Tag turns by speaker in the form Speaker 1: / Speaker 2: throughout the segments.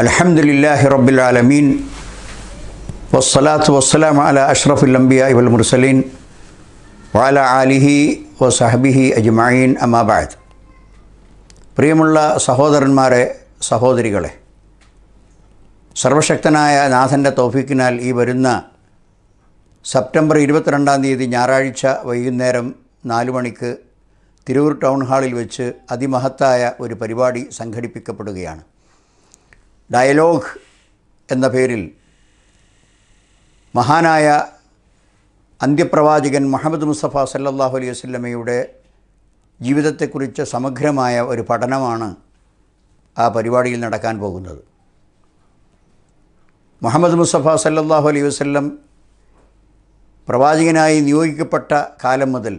Speaker 1: അലഹമുല്ലാഹി റബ്ബിൽ ആലമീൻ വസ്സലാത്തു വസ്സലാം അല അഷ്റഫുൽ അംബിയ ഇവൽ മുർസലീൻ വാല ആലിഹി വസഹബിഹി അജ്മായീൻ അമാബാദ് പ്രിയമുള്ള സഹോദരന്മാരെ സഹോദരികളെ സർവശക്തനായ നാഥൻ്റെ തോഫിക്കിനാൽ ഈ വരുന്ന സെപ്റ്റംബർ ഇരുപത്തിരണ്ടാം തീയതി ഞായറാഴ്ച വൈകുന്നേരം നാലു മണിക്ക് തിരൂർ ടൗൺ ഹാളിൽ വെച്ച് അതിമഹത്തായ ഒരു പരിപാടി സംഘടിപ്പിക്കപ്പെടുകയാണ് ഡയലോഗ് എന്ന പേരിൽ മഹാനായ അന്ത്യപ്രവാചകൻ മുഹമ്മദ് മുസ്തഫ സല്ലാഹു അലൈഹി വസ്ലമയുടെ ജീവിതത്തെക്കുറിച്ച് സമഗ്രമായ ഒരു പഠനമാണ് ആ പരിപാടിയിൽ നടക്കാൻ പോകുന്നത് മുഹമ്മദ് മുസ്തഫ സല്ലാഹു അലൈഹി വസ്ല്ലം പ്രവാചകനായി നിയോഗിക്കപ്പെട്ട കാലം മുതൽ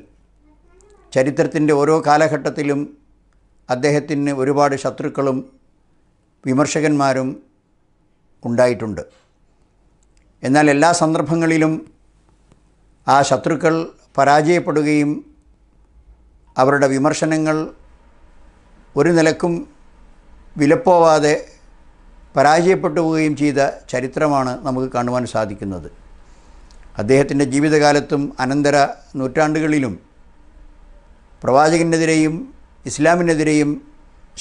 Speaker 1: ചരിത്രത്തിൻ്റെ ഓരോ കാലഘട്ടത്തിലും അദ്ദേഹത്തിന് ഒരുപാട് ശത്രുക്കളും വിമർശകന്മാരും ഉണ്ടായിട്ടുണ്ട് എന്നാൽ എല്ലാ സന്ദർഭങ്ങളിലും ആ ശത്രുക്കൾ പരാജയപ്പെടുകയും അവരുടെ വിമർശനങ്ങൾ ഒരു നിലക്കും വിലപ്പോവാതെ പരാജയപ്പെട്ടു പോവുകയും ചെയ്ത ചരിത്രമാണ് നമുക്ക് കാണുവാൻ സാധിക്കുന്നത് അദ്ദേഹത്തിൻ്റെ ജീവിതകാലത്തും അനന്തര നൂറ്റാണ്ടുകളിലും പ്രവാചകനെതിരെയും ഇസ്ലാമിനെതിരെയും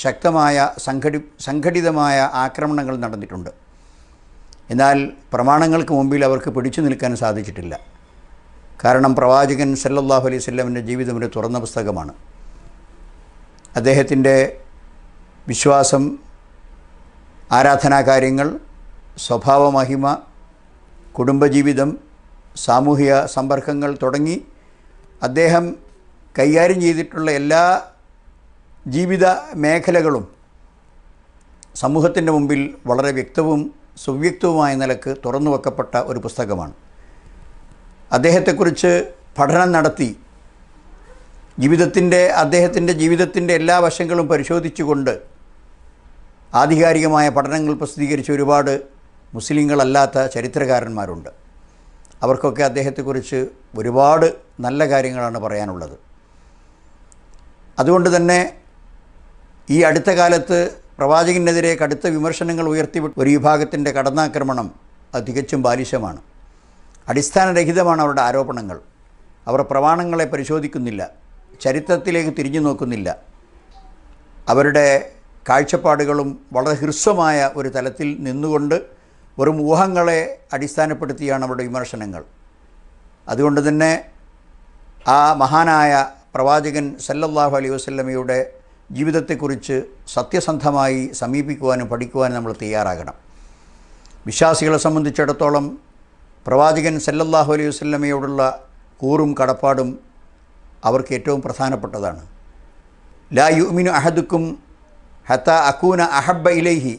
Speaker 1: ശക്തമായ സംഘടി സംഘടിതമായ ആക്രമണങ്ങൾ നടന്നിട്ടുണ്ട് എന്നാൽ പ്രമാണങ്ങൾക്ക് മുമ്പിൽ അവർക്ക് പിടിച്ചു നിൽക്കാൻ സാധിച്ചിട്ടില്ല കാരണം പ്രവാചകൻ സല്ലല്ലാഹു അലൈഹി സ്വല്ലമിൻ്റെ ജീവിതം ഒരു തുറന്ന പുസ്തകമാണ് അദ്ദേഹത്തിൻ്റെ വിശ്വാസം ആരാധനാകാര്യങ്ങൾ സ്വഭാവമഹിമ കുടുംബജീവിതം സാമൂഹിക സമ്പർക്കങ്ങൾ തുടങ്ങി അദ്ദേഹം കൈകാര്യം ചെയ്തിട്ടുള്ള എല്ലാ ജീവിത മേഖലകളും സമൂഹത്തിൻ്റെ മുമ്പിൽ വളരെ വ്യക്തവും സുവ്യക്തവുമായ നിലക്ക് തുറന്നു വെക്കപ്പെട്ട ഒരു പുസ്തകമാണ് അദ്ദേഹത്തെക്കുറിച്ച് പഠനം നടത്തി ജീവിതത്തിൻ്റെ അദ്ദേഹത്തിൻ്റെ ജീവിതത്തിൻ്റെ എല്ലാ വശങ്ങളും പരിശോധിച്ചുകൊണ്ട് ആധികാരികമായ പഠനങ്ങൾ പ്രസിദ്ധീകരിച്ച ഒരുപാട് മുസ്ലിങ്ങളല്ലാത്ത ചരിത്രകാരന്മാരുണ്ട് അവർക്കൊക്കെ അദ്ദേഹത്തെക്കുറിച്ച് ഒരുപാട് നല്ല കാര്യങ്ങളാണ് പറയാനുള്ളത് അതുകൊണ്ട് തന്നെ ഈ അടുത്ത കാലത്ത് പ്രവാചകനെതിരെ കടുത്ത വിമർശനങ്ങൾ ഉയർത്തി ഒരു വിഭാഗത്തിൻ്റെ കടന്നാക്രമണം അത് തികച്ചും ബാലിശമാണ് അടിസ്ഥാനരഹിതമാണ് അവരുടെ ആരോപണങ്ങൾ അവർ പ്രമാണങ്ങളെ പരിശോധിക്കുന്നില്ല ചരിത്രത്തിലേക്ക് തിരിഞ്ഞു നോക്കുന്നില്ല അവരുടെ കാഴ്ചപ്പാടുകളും വളരെ ഹ്രസ്വമായ ഒരു തലത്തിൽ നിന്നുകൊണ്ട് വെറും ഊഹങ്ങളെ അടിസ്ഥാനപ്പെടുത്തിയാണ് അവരുടെ വിമർശനങ്ങൾ അതുകൊണ്ട് തന്നെ ആ മഹാനായ പ്രവാചകൻ സല്ലല്ലാഹു അലൈഹി വസ്ലമയുടെ ജീവിതത്തെക്കുറിച്ച് സത്യസന്ധമായി സമീപിക്കുവാനും പഠിക്കുവാനും നമ്മൾ തയ്യാറാകണം വിശ്വാസികളെ സംബന്ധിച്ചിടത്തോളം പ്രവാചകൻ സല്ലല്ലാഹു അലൈഹി വസ്ലമയോടുള്ള കൂറും കടപ്പാടും അവർക്ക് ഏറ്റവും പ്രധാനപ്പെട്ടതാണ് ലാ യുമിനു അഹദുക്കും ഹത്ത അക്കൂന അഹബ്ബ ഇലൈഹി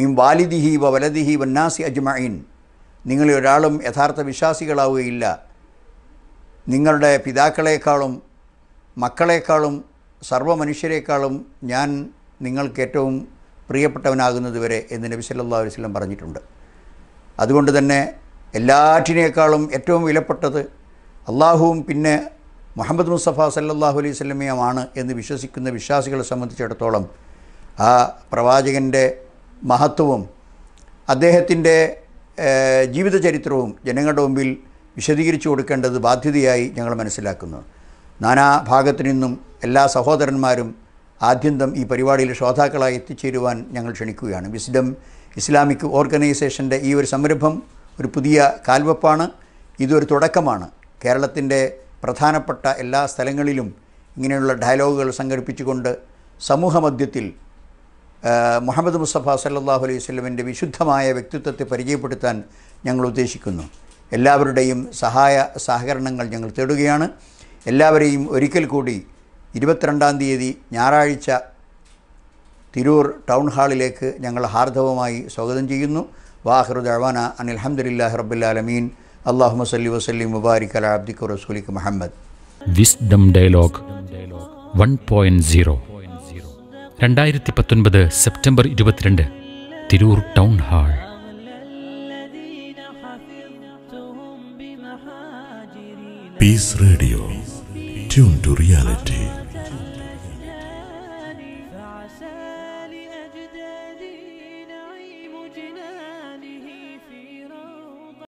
Speaker 1: മിൻ വാലിദിഹി വ വലദിഹി വന്നാസി അജ്മഈൻ നിങ്ങളിൽ ഒരാളും യഥാർത്ഥ വിശ്വാസികളാവുകയില്ല നിങ്ങളുടെ പിതാക്കളെക്കാളും മക്കളെക്കാളും സർവ്വ മനുഷ്യരെക്കാളും ഞാൻ നിങ്ങൾക്ക് ഏറ്റവും പ്രിയപ്പെട്ടവനാകുന്നതുവരെ എന്ന് നബി സല്ലാ വസ്ലം പറഞ്ഞിട്ടുണ്ട് അതുകൊണ്ട് തന്നെ എല്ലാറ്റിനേക്കാളും ഏറ്റവും വിലപ്പെട്ടത് അള്ളാഹുവും പിന്നെ മുഹമ്മദ് മുസ്തഫ സല്ലാഹു അലൈഹി സ്വലമയുമാണ് എന്ന് വിശ്വസിക്കുന്ന വിശ്വാസികളെ സംബന്ധിച്ചിടത്തോളം ആ പ്രവാചകൻ്റെ മഹത്വവും അദ്ദേഹത്തിൻ്റെ ജീവിതചരിത്രവും ജനങ്ങളുടെ മുമ്പിൽ വിശദീകരിച്ചു കൊടുക്കേണ്ടത് ബാധ്യതയായി ഞങ്ങൾ മനസ്സിലാക്കുന്നു നാനാ ഭാഗത്തു നിന്നും എല്ലാ സഹോദരന്മാരും ആദ്യന്തം ഈ പരിപാടിയിൽ ശ്രോതാക്കളായി എത്തിച്ചേരുവാൻ ഞങ്ങൾ ക്ഷണിക്കുകയാണ് വിസ്ഡം ഇസ്ലാമിക് ഓർഗനൈസേഷൻ്റെ ഈ ഒരു സംരംഭം ഒരു പുതിയ കാൽവെപ്പാണ് ഇതൊരു തുടക്കമാണ് കേരളത്തിൻ്റെ പ്രധാനപ്പെട്ട എല്ലാ സ്ഥലങ്ങളിലും ഇങ്ങനെയുള്ള ഡയലോഗുകൾ സംഘടിപ്പിച്ചുകൊണ്ട് സമൂഹമധ്യത്തിൽ മുഹമ്മദ് മുസ്തഫ സല്ലാഹു അലൈഹി സ്വലമിൻ്റെ വിശുദ്ധമായ വ്യക്തിത്വത്തെ പരിചയപ്പെടുത്താൻ ഞങ്ങൾ ഉദ്ദേശിക്കുന്നു എല്ലാവരുടെയും സഹായ സഹകരണങ്ങൾ ഞങ്ങൾ തേടുകയാണ് എല്ലാവരെയും ഒരിക്കൽ കൂടി ഇരുപത്തിരണ്ടാം തീയതി ഞായറാഴ്ച തിരൂർ ടൗൺ ഹാളിലേക്ക് ഞങ്ങൾ ഹാർദവമായി സ്വാഗതം ചെയ്യുന്നു വാഹൃ ദഴവാന അനിൽഹമ്മദില്ലാഹി റബ്ബുല്ലാലമീൻ അള്ളാഹു മസല്ലി വസ്ലിം മുബാരിക് അല അബ്ദിഖ് റസൂലിക്ക് Muhammad wisdom dialogue one point zero രണ്ടായിരത്തി പത്തൊൻപത് സെപ്റ്റംബർ ഇരുപത്തിരണ്ട് Tirur town hall peace radio tune to reality